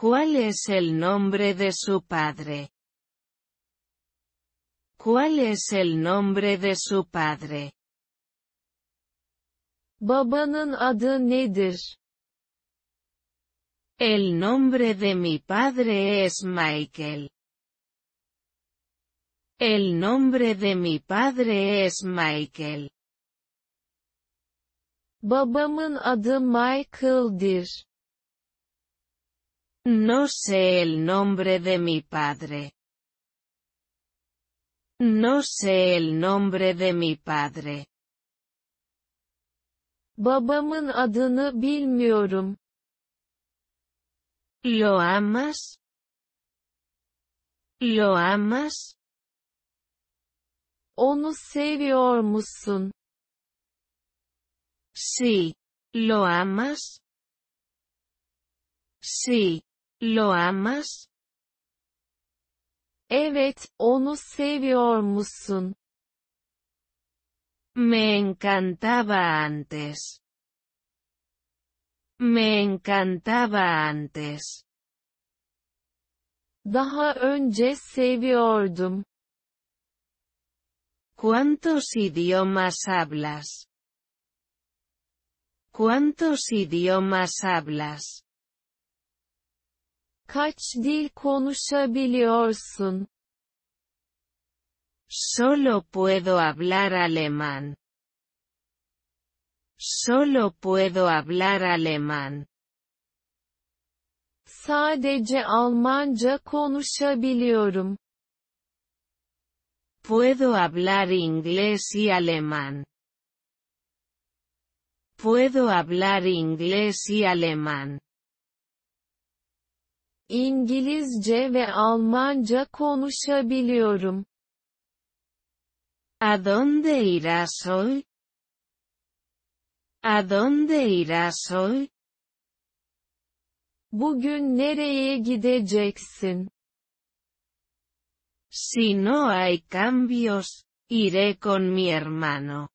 ¿Cuál es el nombre de su padre? ¿Cuál es el nombre de su padre? Babanın adı nedir? El nombre de mi padre es Michael. El nombre de mi padre es Michael. Babamın adı Michael'dir. No sé el nombre de mi padre. No sé el nombre de mi padre. Babamın adını bilmiyorum. ¿Lo amas? ¿Lo amas? Onu seviyor musun? Sí. ¿Lo amas? Sí. ¿Lo amas? Evet, onu seviyor musun? Me encantaba antes. Me encantaba antes. Daha önce seviyordum. ¿Cuántos idiomas hablas? ¿Cuántos idiomas hablas? Kaç dil Solo puedo hablar alemán. Solo puedo hablar alemán. Sadece Almanca konuşabiliyorum. Puedo hablar inglés y alemán. Puedo hablar inglés y alemán. İngilizce ve Almanca konuşabiliyorum. ¿A dónde irás hoy? ¿A dónde irás hoy? Bugün nereye gideceksin? Si no hay cambios, iré con mi hermano.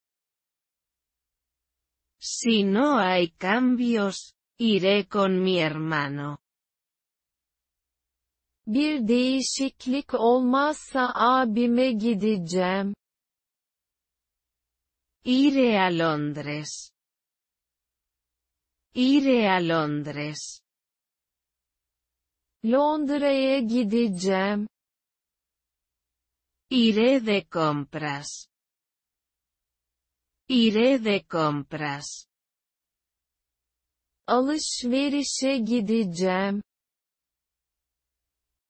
Si no hay cambios, iré con mi hermano. Bir değişiklik olmazsa abime gideceğim. Iré a Londres. Iré a Londres. Londra'ya gideceğim. Iré de compras. Iré de compras. Alışverişe gideceğim.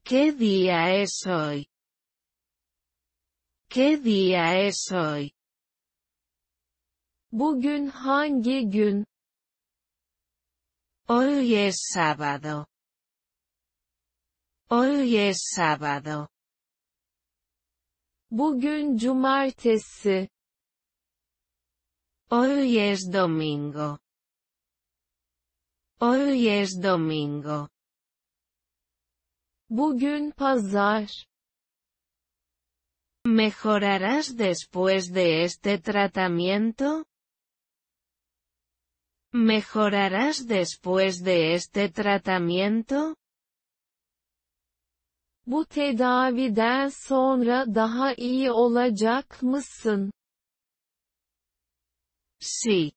¿Qué día es hoy? ¿Qué día es hoy? Bugün hangi gün? Hoy es sábado. Hoy es sábado. Bugün cumartesi. Hoy es domingo. Hoy es domingo. ¿Mejorarás después de este tratamiento? ¿Mejorarás después de este tratamiento? Sí.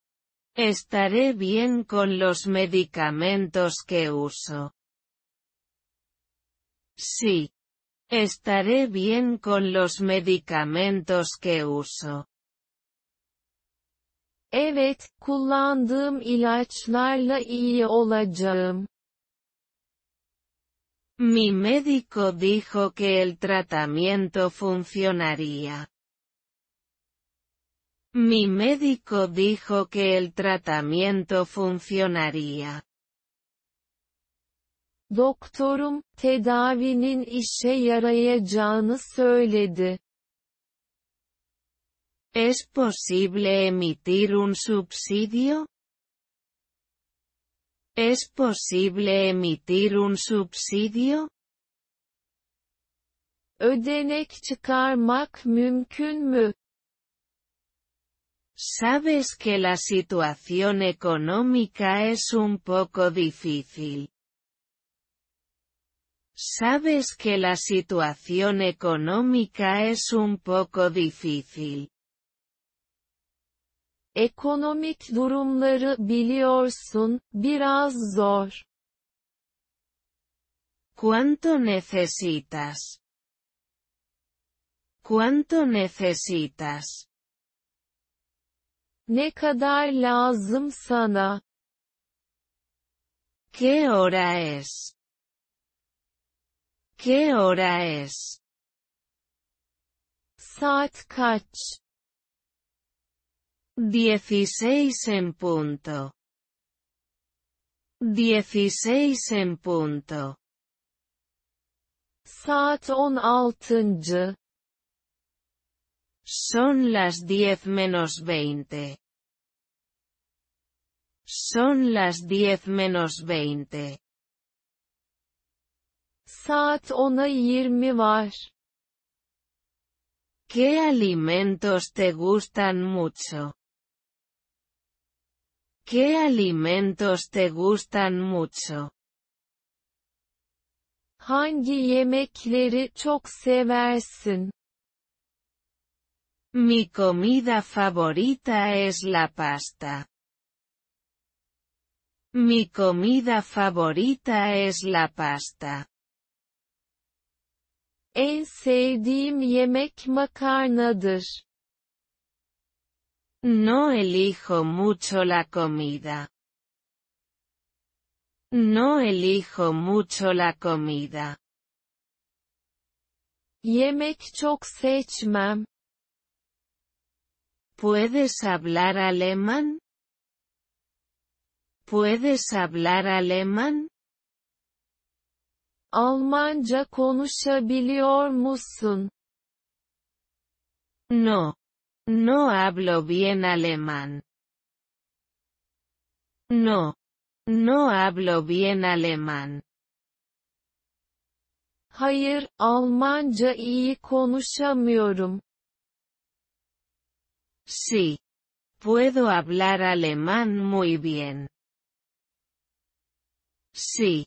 Estaré bien con los medicamentos que uso. Sí. Estaré bien con los medicamentos que uso. Mi médico dijo que el tratamiento funcionaría. Mi médico dijo que el tratamiento funcionaría. Doktorum, tedavinin işe yarayacağını söyledi. ¿Es posible emitir un subsidio? ¿Es posible emitir un subsidio? Ödenek çıkarmak mümkün mü? Sabes que la situación económica es un poco difícil. Sabes que la situación económica es un poco difícil. Economic durumları biliyorsun, biraz zor. ¿Cuánto necesitas? ¿Cuánto necesitas? Ne kadar sana? ¿Qué hora es? ¿Qué hora es? Saat kaç? Dieciséis en punto. Dieciséis en punto. Saat on Son las diez menos veinte. Son las diez menos veinte. Saat 10'a var. ¿Qué alimentos te gustan mucho? ¿Qué alimentos te gustan mucho? çok Mi comida favorita es la pasta. Mi comida favorita es la pasta. En yemek makarnadır. No elijo mucho la comida. No elijo mucho la comida. Yemek çok seçmem. ¿Puedes hablar alemán? ¿Puedes hablar alemán? Almanca konuşabiliyor musun? No. No hablo bien alemán. No. No hablo bien alemán. Hayır, Almanca iyi konuşamıyorum. Sí. Puedo hablar alemán muy bien. Sí.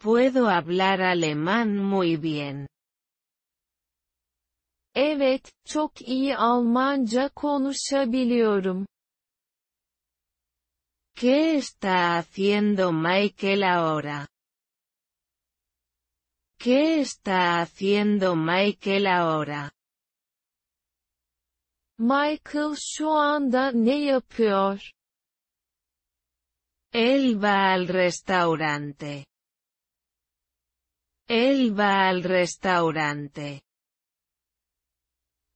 Puedo hablar alemán muy bien. Evet, çok iyi Almanca konuşabiliyorum. ¿Qué está haciendo Michael ahora? ¿Qué está haciendo Michael ahora? Michael şu anda ne yapıyor? Él va al restaurante. Él va al restaurante.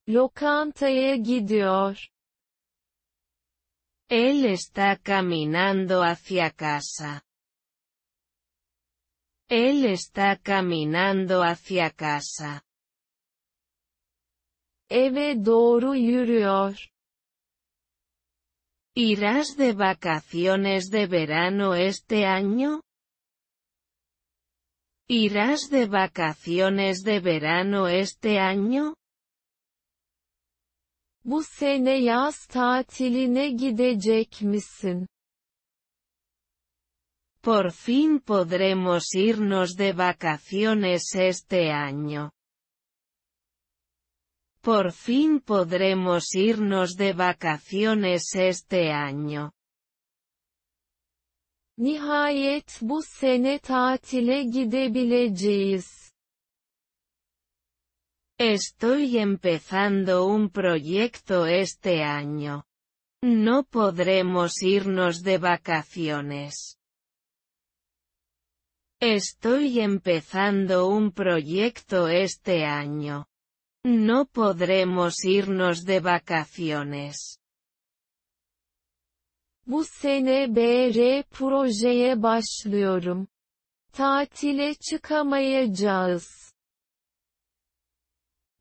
Lokantaya gidiyor. Él está caminando hacia casa. Él está caminando hacia casa. Eve doğru yürüyor. ¿Irás de vacaciones de verano este año? ¿Irás de vacaciones de verano este año? Bu Por fin podremos irnos de vacaciones este año. Por fin podremos irnos de vacaciones este año. Estoy empezando un proyecto este año. No podremos irnos de vacaciones. Estoy empezando un proyecto este año. No podremos irnos de vacaciones. Bu sene BR projeye başlıyorum. Tatile çıkamayacağız.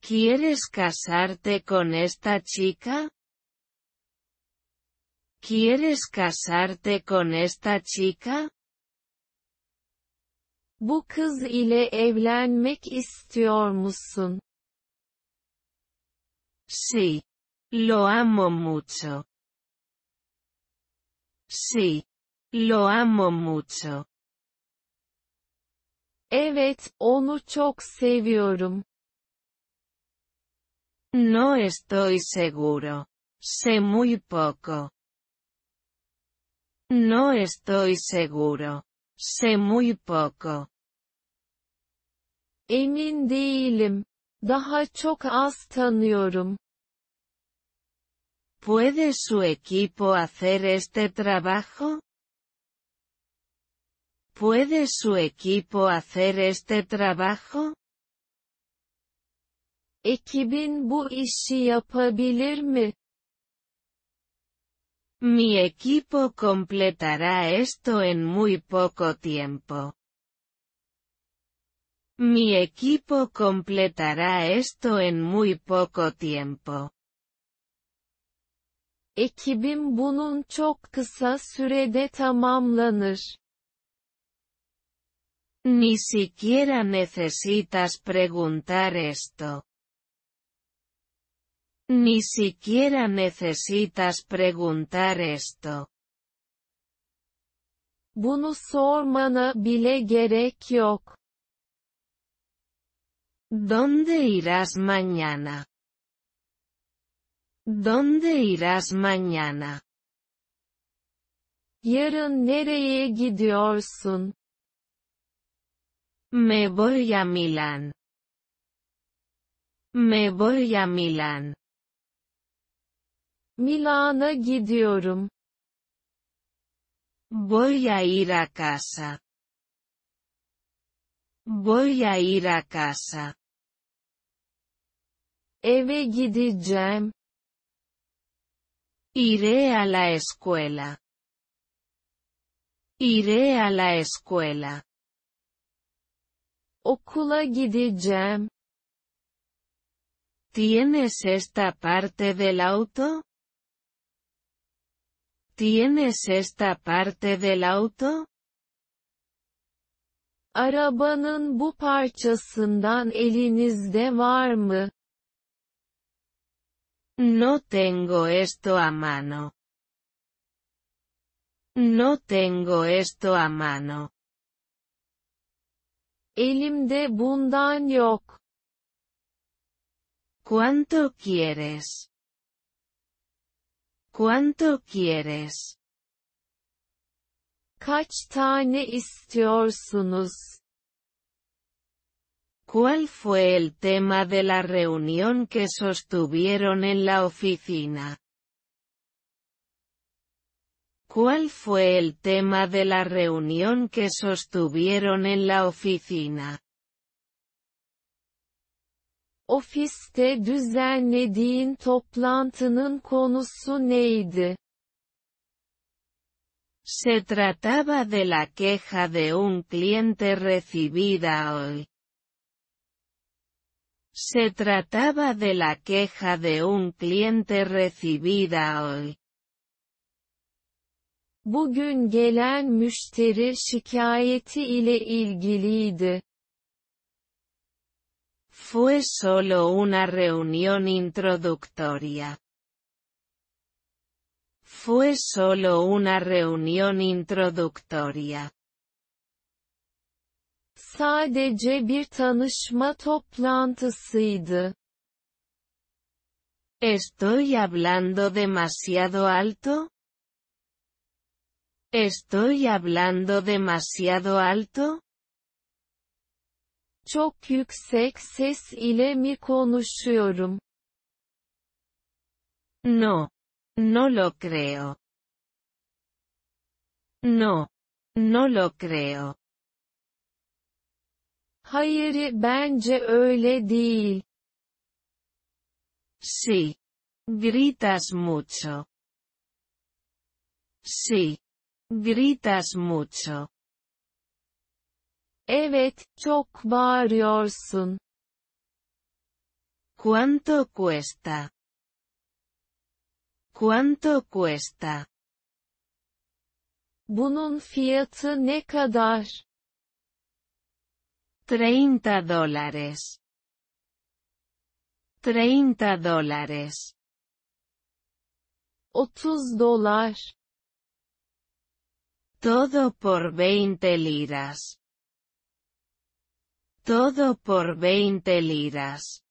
¿Quieres casarte con esta chica? ¿Quieres casarte con esta chica? Bu kız ile evlenmek istiyor musun? Sí. Lo amo mucho. Sí. Lo amo mucho. Evet, onu çok seviyorum. No estoy seguro. Sé muy poco. No estoy seguro. Sé muy poco. Emin değilim. Daha çok az tanıyorum. ¿Puede su equipo hacer este trabajo? ¿Puede su equipo hacer este trabajo? Mi equipo completará esto en muy poco tiempo. Mi equipo completará esto en muy poco tiempo. Ekibim bunun çok kısa sürede tamamlanır. Ni siquiera necesitas preguntar esto. Ni siquiera necesitas preguntar esto. Bunu sormana bile gerek yok. ¿Dónde irás mañana? ¿Dónde irás mañana? Yarın nereye gidiyorsun? Me voy a Milán. Me voy a Milán. Milana gidiyorum. Voy a ir a casa. Voy a ir a casa. Eve gideceğim. Iré a la escuela. Iré a la escuela. Okula gideceğim. ¿Tienes esta parte del auto? ¿Tienes esta parte del auto? Arabanın bu parçasından elinizde var mı? No tengo esto a mano. No tengo esto a mano. Elimde bundan yok. ¿Cuánto quieres? ¿Cuánto quieres? tane ¿Cuál fue el tema de la reunión que sostuvieron en la oficina? ¿Cuál fue el tema de la reunión que sostuvieron en la oficina? Ofiste düzenlediğin toplantının konusu neydi? Se trataba de la queja de un cliente recibida hoy. Se trataba de la queja de un cliente recibida hoy. Fue solo una reunión introductoria. Fue solo una reunión introductoria. Sadece bir tanışma toplantısıydı. Estoy hablando demasiado alto? Estoy hablando demasiado alto? Çok yüksek ses ile mi konuşuyorum? No. No lo creo. No. No lo creo. Hayır, bence öyle değil. Sí. Gritas mucho. Sí. Gritas mucho. Evet, çok bağırıyorsun. ¿Cuánto cuesta? ¿Cuánto cuesta? Bunun fiyatı ne kadar? Treinta dólares. Treinta dólares. Otros dólares. Todo por veinte liras. Todo por veinte liras.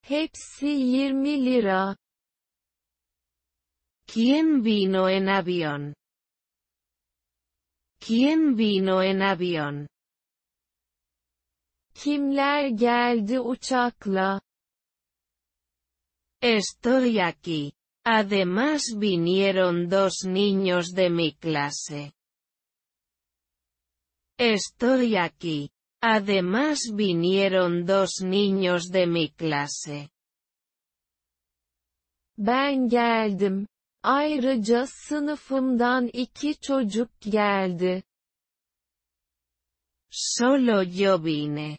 Hepsi yirmi lira. ¿Quién vino en avión? ¿Quién vino en avión? Kimler geldi uçakla? Estoy aquí. Además vinieron dos niños de mi clase. Estoy aquí. Además vinieron dos niños de mi clase. Ben geldim. Ayrıca sınıfımdan iki çocuk geldi. Solo yo vine.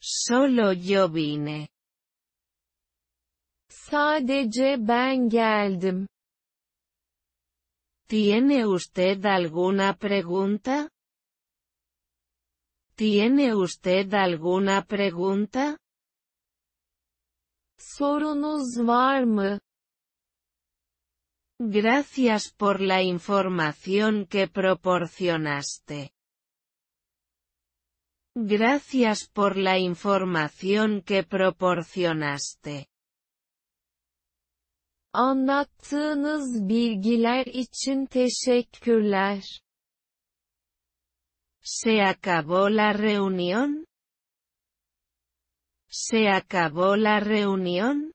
Solo yo vine. Sadece ben ¿Tiene usted alguna pregunta? ¿Tiene usted alguna pregunta? Sorunuz Gracias por la información que proporcionaste. Gracias por la información que proporcionaste. Anlattığınız bilgiler için teşekkürler. Se acabó la reunión? Se acabó la reunión?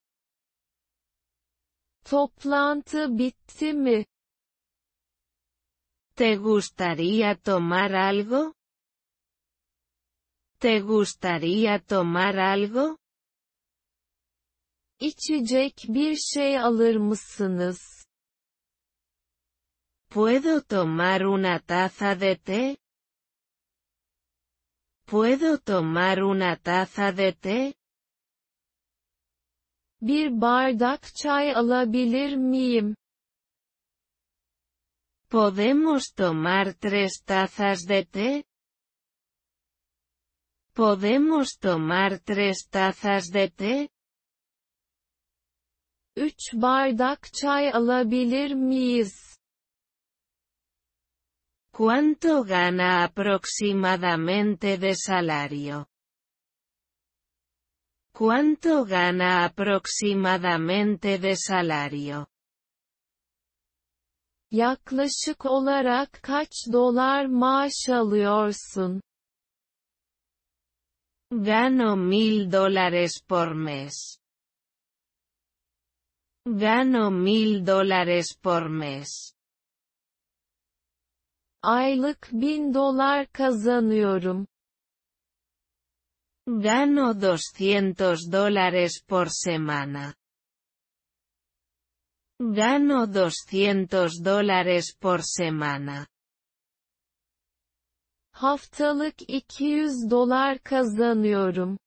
Toplantı bitti mi? ¿Te gustaría tomar algo? ¿Te gustaría tomar algo? İçecek bir şey ¿Puedo tomar una taza de té? ¿Puedo tomar una taza de té? Bir bardak çay ¿Podemos tomar tres tazas de té? Podemos tomar tres tazas de té? 3 bardak çay alabilir miyiz? ¿Cuánto gana aproximadamente de salario? ¿Cuánto gana aproximadamente de salario? Yaklaşık olarak kaç dolar maaş alıyorsun? Gano mil dólares por mes. Gano mil dólares por mes. Aylık bin dolar kazanıyorum. Gano doscientos dólares por semana. Gano doscientos dólares por semana. Haftalık 200 dolar kazanıyorum.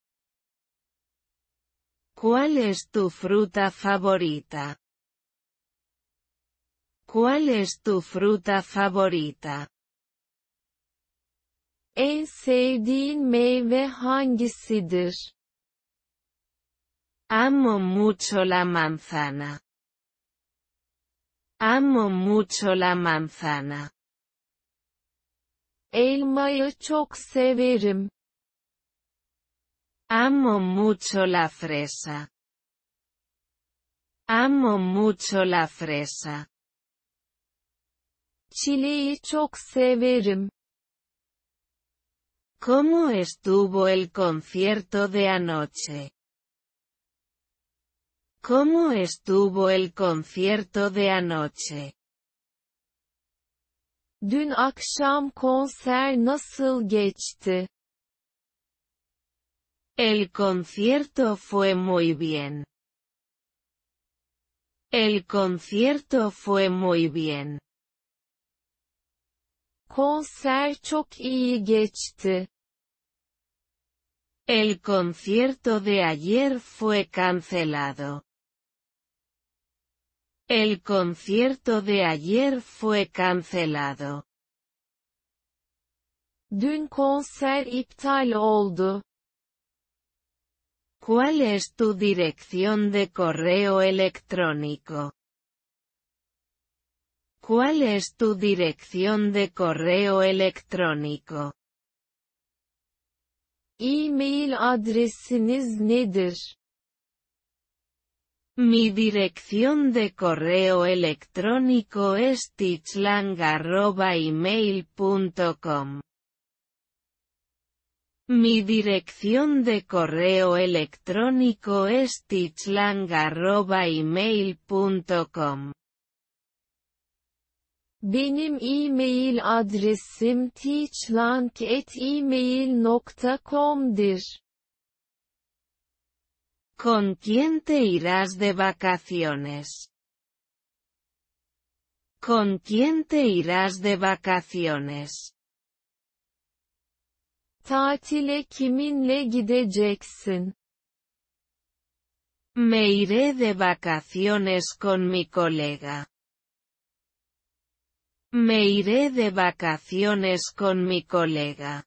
¿Cuál es tu fruta favorita? ¿Cuál es tu fruta favorita? En sevdiğin meyve hangisidir? Amo mucho la manzana. Amo mucho la manzana. Elmayı çok severim. Amo mucho la fresa. Amo mucho la fresa. Chileyi çok severim. ¿Cómo estuvo el concierto de anoche? ¿Cómo estuvo el concierto de anoche? Dün akşam konser nasıl geçti? El concierto fue muy bien. El concierto fue muy bien. Konser çok iyi geçti. El concierto de ayer fue cancelado. El concierto de ayer fue cancelado. Dün konser iptal oldu. ¿Cuál es tu dirección de correo electrónico? ¿Cuál es tu dirección de correo electrónico? E-mail adresiniz nedir? Mi dirección de correo electrónico es tichlang.email.com. Mi dirección de correo electrónico es tichlang.email.com. Benim e-mail adresim ¿Con quién te irás de vacaciones? ¿Con quién te irás de vacaciones? Tatile kiminle gideceksin? Me iré de vacaciones con mi colega. Me iré de vacaciones con mi colega.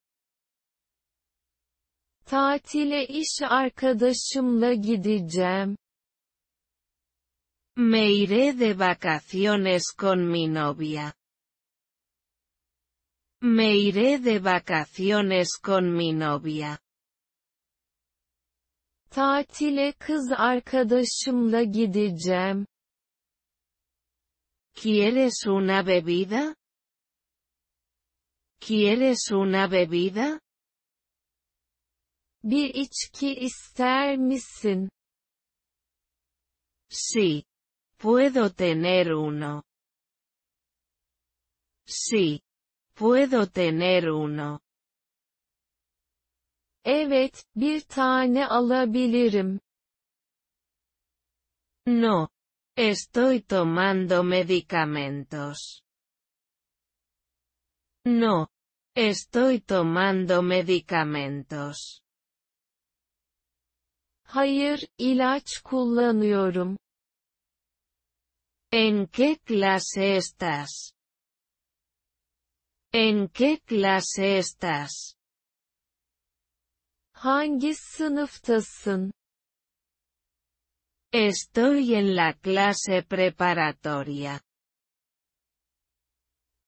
Tatile iş arkadaşımla gideceğim. Me iré de vacaciones con mi novia. Me iré de vacaciones con mi novia. Tatile kız arkadaşımla gideceğim. ¿Quieres una bebida? ¿Quieres una bebida? Bir içki ister Sí. Puedo tener uno. Sí. Puedo tener uno. Evet, bir tane alabilirim. No. Estoy tomando medicamentos. No. Estoy tomando medicamentos. Hayır, ilaç kullanıyorum. ¿En qué clase estás? ¿En qué clase estás? Hangi sınıftasın? Estoy en la clase preparatoria.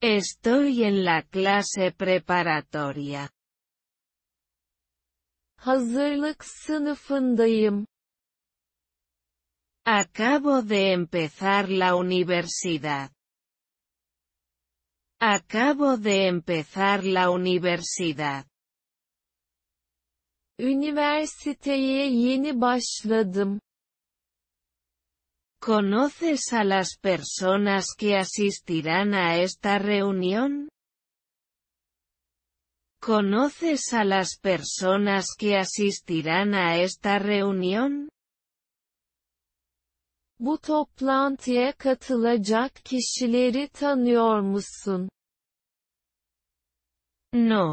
Estoy en la clase preparatoria. Acabo de empezar la universidad. Acabo de empezar la universidad. Üniversiteye ¿Conoces a las personas que asistirán a esta reunión? ¿Conoces a las personas que asistirán a esta reunión? No.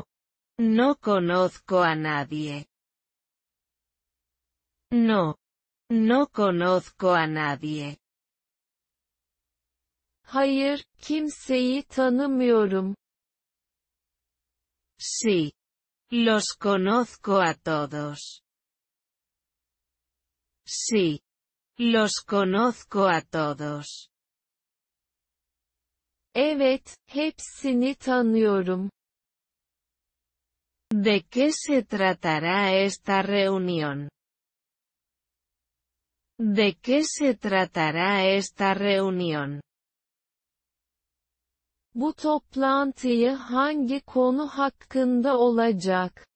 No conozco a nadie. No. No conozco a nadie. Hayır, kimseyi tanımıyorum. Sí. Los conozco a todos. Sí. Los conozco a todos. Evet, hepsini tanıyorum. ¿De qué se tratará esta reunión? ¿De qué se tratará esta reunión? Bu toplantıyı hangi konu hakkında olacak?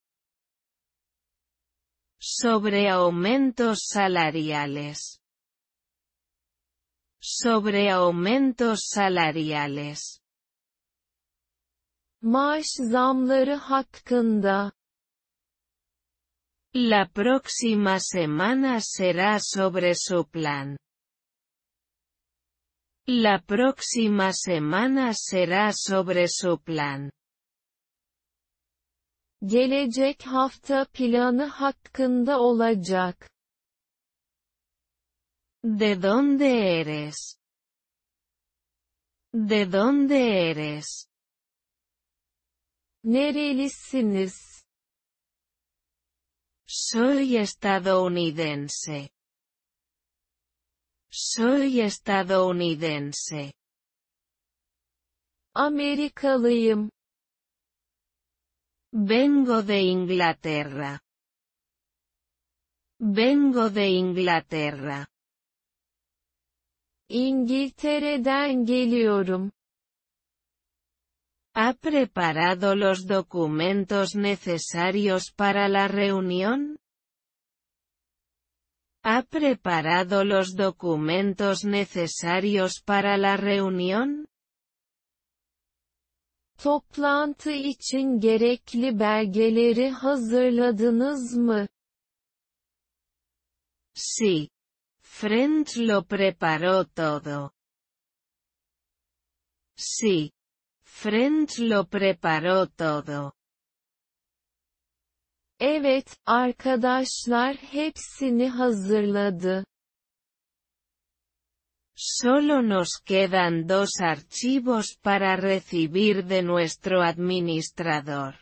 Sobre aumentos salariales. Sobre aumentos salariales. Maaş zamları hakkında. La próxima semana será sobre su plan. La próxima semana será sobre su plan. Gelecek hafta planı hakkında olacak. ¿De dónde eres? ¿De dónde eres? Nerelisiniz? Soy estadounidense. Soy estadounidense. Americano. Vengo de Inglaterra. Vengo de Inglaterra. İngiltere'den geliyorum. ¿Ha preparado los documentos necesarios para la reunión? ¿Ha preparado los documentos necesarios para la reunión? mı? Sí. Friend lo preparó todo. Sí. French lo preparó todo. Evet, arkadaşlar hepsini hazırladı. Solo nos quedan dos archivos para recibir de nuestro administrador.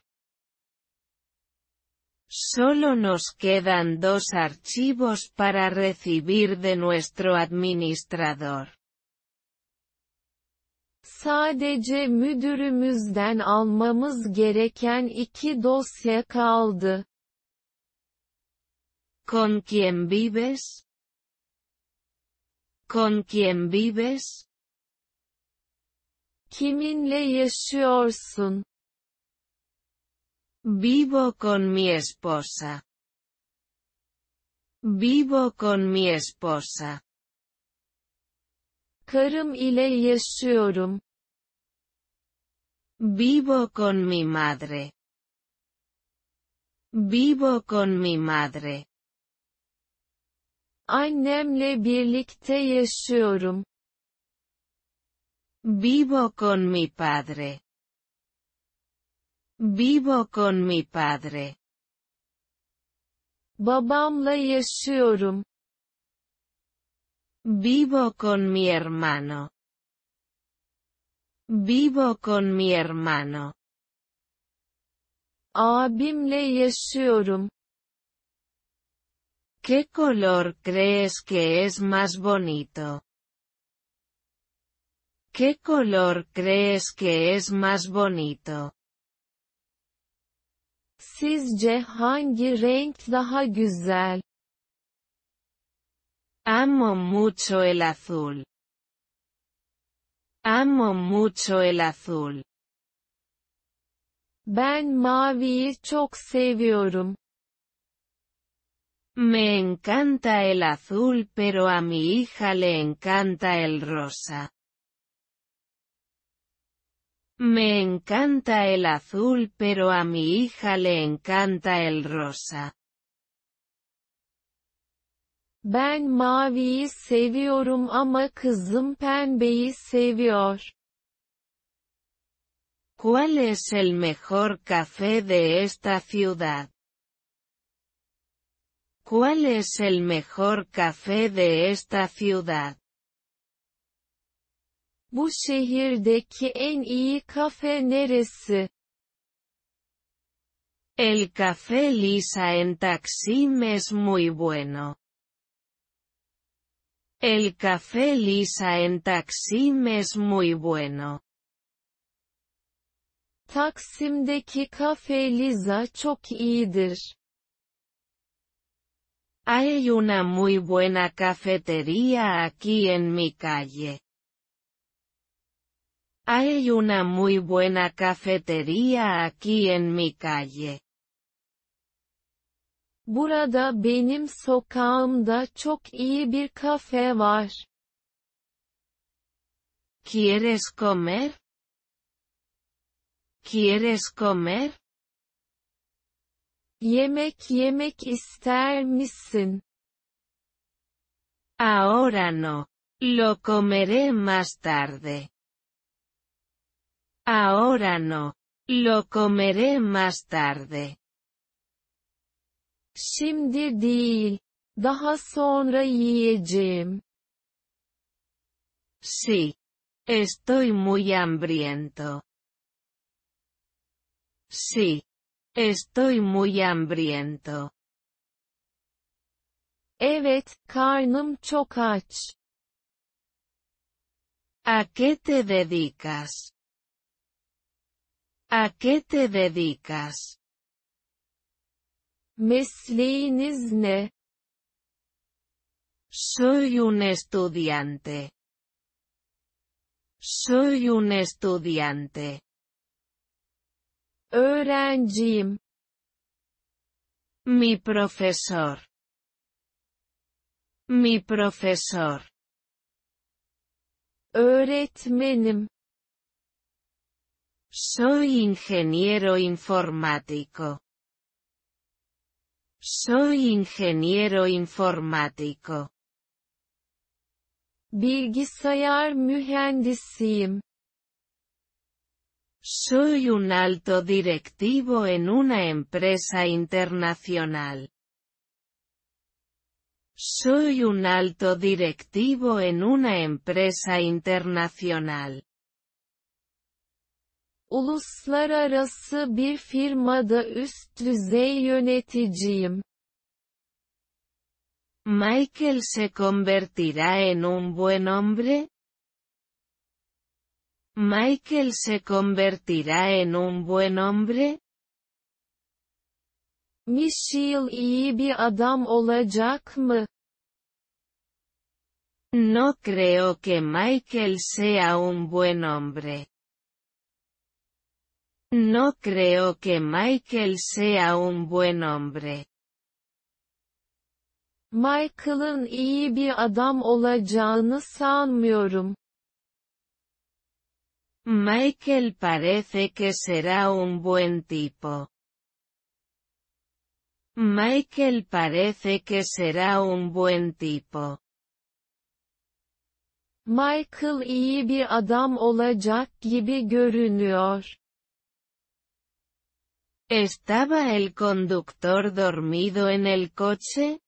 Solo nos quedan dos archivos para recibir de nuestro administrador. Sadece müdürümüzden almamız gereken iki dosya kaldı. Con quien vives? Con quien vives? Kiminle yaşıyorsun? Vivo con mi esposa. Vivo con mi esposa. Karım ile yaşıyorum. Vivo con mi madre. Vivo con mi madre. Annemle birlikte yaşıyorum. Vivo con mi padre. Vivo con mi padre. Babamla yaşıyorum. Vivo con mi hermano. Vivo con mi hermano. Abimle ¿Qué color crees que es más bonito? ¿Qué color crees que es más bonito? Amo mucho el azul. Amo mucho el azul. Ben maviyi çok seviyorum. Me encanta el azul pero a mi hija le encanta el rosa. Me encanta el azul pero a mi hija le encanta el rosa. Ben maviyi seviyorum ama kızım pembeyi seviyor. ¿Cuál es el mejor café de esta ciudad? ¿Cuál es el mejor café de esta ciudad? Bu şehirdeki en iyi kafe neresi? El café lisa en Taksim es muy bueno. El café lisa en Taksim es muy bueno. Taksim'deki café lisa çok Hay una muy buena cafetería aquí en mi calle. Hay una muy buena cafetería aquí en mi calle. Burada benim sokağımda çok iyi bir kafe var. ¿Quieres comer? ¿Quieres comer? Yemek yemek ister misin? Ahora no. Lo comeré más tarde. Ahora no. Lo comeré más tarde. Şimdi değil. Daha sonra yiyeceğim. Sí. Estoy muy hambriento. Sí. Estoy muy hambriento. Evet, karnım çok ¿A qué te dedicas? ¿A qué te dedicas? Mesleğiniz Soy un estudiante. Soy un estudiante. Jim, Mi profesor. Mi profesor. Öğretmenim. Soy ingeniero informático. Soy ingeniero informático. Bilgisayar mühendisiyim. Soy un alto directivo en una empresa internacional. Soy un alto directivo en una empresa internacional. Uluslararası bir firmada üst düzey yöneticiyim. Michael se convertirá en un buen hombre? Michael se convertirá en un buen hombre? Michel iyi bir adam olacak mı? No creo que Michael sea un buen hombre. No creo que Michael sea un buen hombre. adam olacağını Michael parece que será un buen tipo. Michael parece que será un buen tipo. Michael iyi bir adam olacak gibi görünüyor. ¿Estaba el conductor dormido en el coche?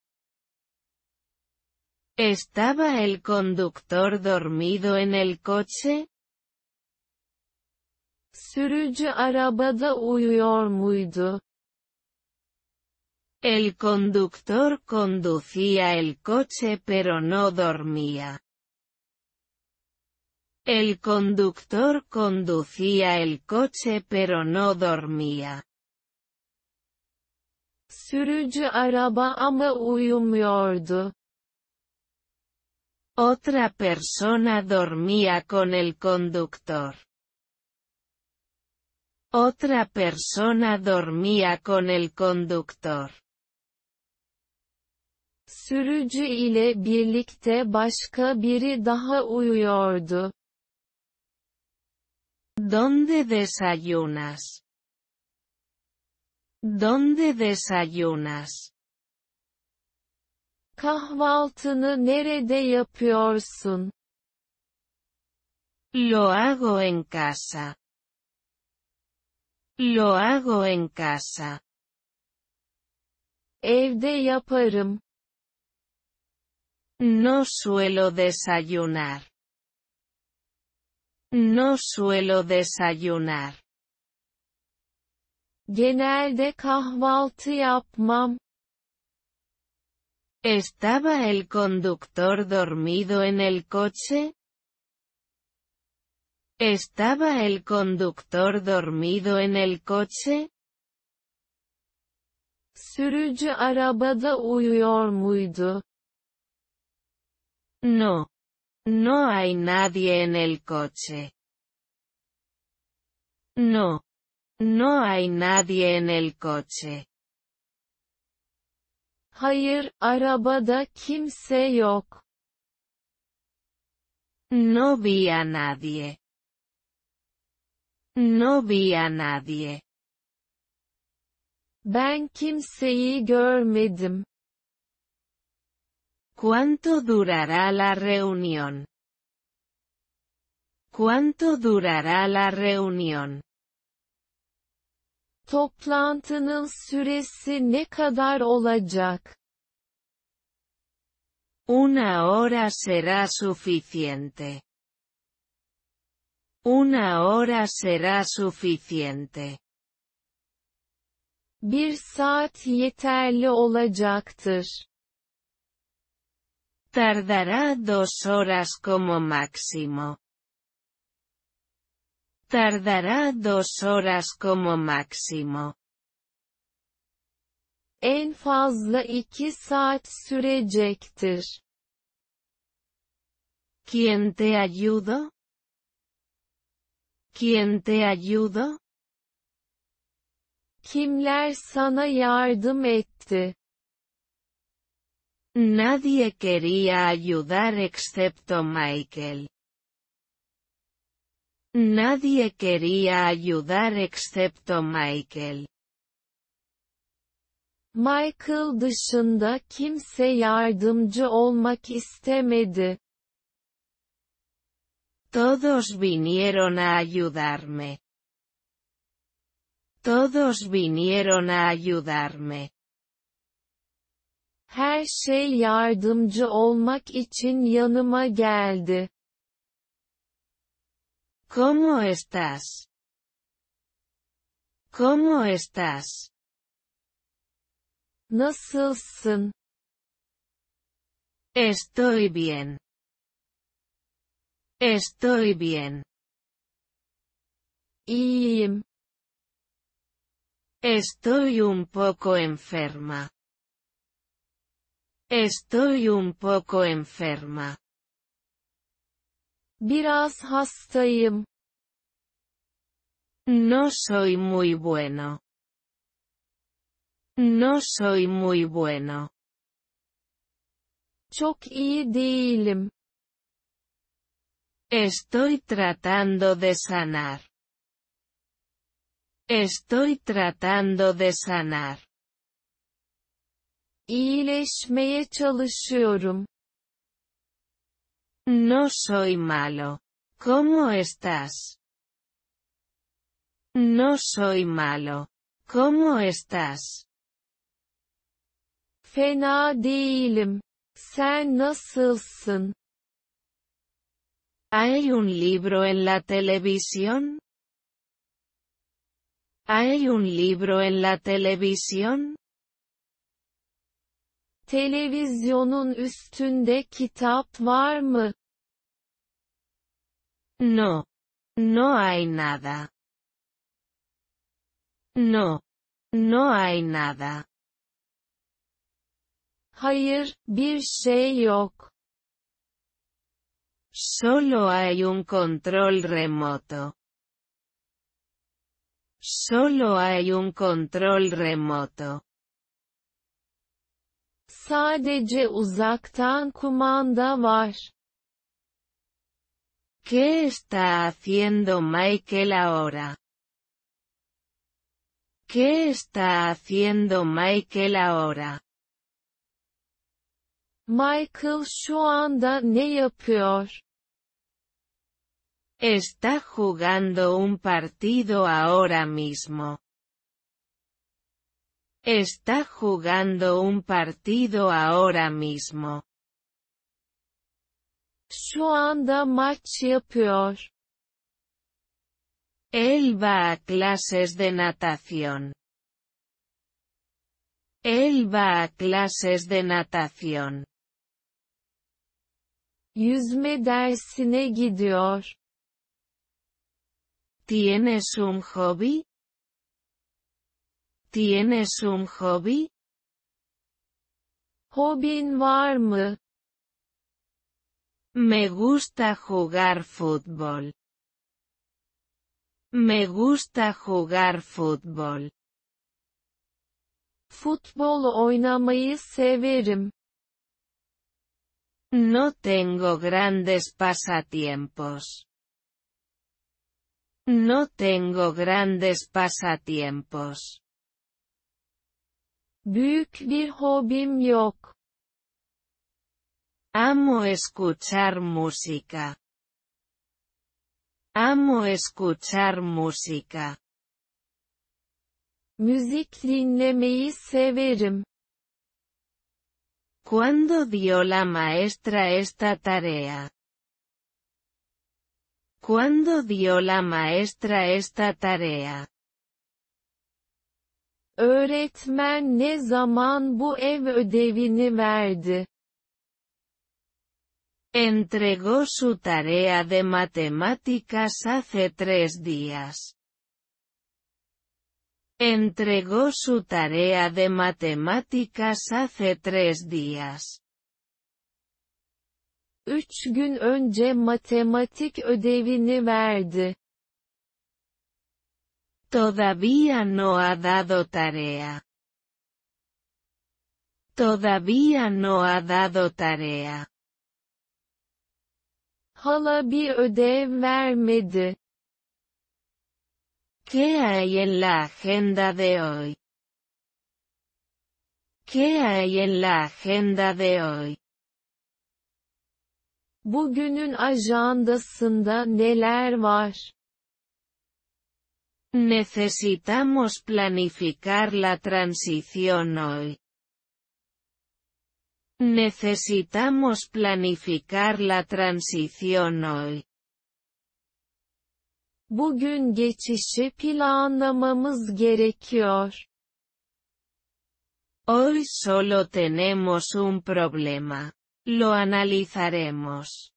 ¿Estaba el conductor dormido en el coche? El conductor conducía el coche pero no dormía. El conductor conducía el coche pero no dormía. Sürücü araba ama uyumuyordu. Otra persona dormía con el conductor. Otra persona dormía con el conductor. Sürücü ile birlikte başka biri daha uyuyordu. ¿Dónde desayunas? ¿Dónde desayunas? Kahvaltını nerede yapıyorsun? Lo hago en casa. Lo hago en casa. Evde yaparım. No suelo desayunar. No suelo desayunar. ¿Estaba el conductor dormido en el coche? ¿Estaba el conductor dormido en el coche? No. No hay nadie en el coche. No. No hay nadie en el coche. Hayır, arabada kimse yok. No vi a nadie. No vi a nadie. Ben kimseyi görmedim. ¿Cuánto durará la reunión? ¿Cuánto durará la reunión? Toplantının süresi ne kadar olacak? Una hora será suficiente. Una hora será suficiente. Bir saat yeterli olacaktır. Tardará dos horas como máximo. Tardará dos horas como máximo. En fazla iki saat sürecektir. ¿Quién te ayudo? ¿Quién te ayudo? sana Nadie quería ayudar excepto Michael. Nadie quería ayudar excepto Michael. Michael dışında kimse yardımcı olmak istemedi. Todos vinieron a ayudarme. Todos vinieron a ayudarme. Her şey yardımcı olmak için yanıma geldi. ¿Cómo estás? ¿Cómo estás? Estoy bien. Estoy bien. Estoy un poco enferma. Estoy un poco enferma. Biraz hastayım. No soy muy bueno. No soy muy bueno. Çok iyi değilim. Estoy tratando de sanar. Estoy tratando de sanar. İyileşmeye çalışıyorum. No soy malo. ¿Cómo estás? No soy malo. ¿Cómo estás? Fena değilim. Sen nasılsın? ¿Hay un libro en la televisión? ¿Hay un libro en la televisión? Televizyonun üstünde kitap var mı? No. No hay nada. No. No hay nada. Hayır, bir şey yok. Solo hay un control remoto. Solo hay un control remoto. Sadece ¿Qué está haciendo Michael ahora? ¿Qué está haciendo Michael ahora? Michael şu anda ne yapıyor? Está jugando un partido ahora mismo. Está jugando un partido ahora mismo. Şu anda Él va a clases de natación. Él va a clases de natación. ¿Tienes un hobby? ¿Tienes un hobby? Hobby var mı? Me gusta jugar fútbol. Me gusta jugar fútbol. me oynamayı severim. No tengo grandes pasatiempos. No tengo grandes pasatiempos. Büyük bir hobim yok. Amo escuchar música. Amo escuchar música. Müzik dinlemeyi severim. ¿Cuándo dio la maestra esta tarea? ¿Cuándo dio la maestra esta tarea? Öğretmen ne zaman bu ev ödevini verdi? Entregó su tarea de matemáticas hace tres días. Entregó su tarea de matemáticas hace tres días. Üç gün önce matematik ödevini verdi. Todavía no ha dado tarea. Todavía no ha dado tarea. Hala bir ödev vermedi. ¿Qué hay en la agenda de hoy? ¿Qué hay en la agenda de hoy? Bugünün ajandasında neler var? Necesitamos planificar la transición hoy. Necesitamos planificar la transición hoy. Bugün planlamamız gerekiyor. Hoy solo tenemos un problema. Lo analizaremos.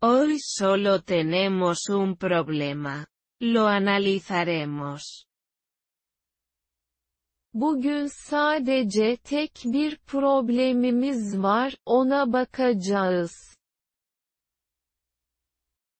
Hoy solo tenemos un problema. Lo analizaremos. Bugün sadece tek bir problemimiz var, ona bakacağız.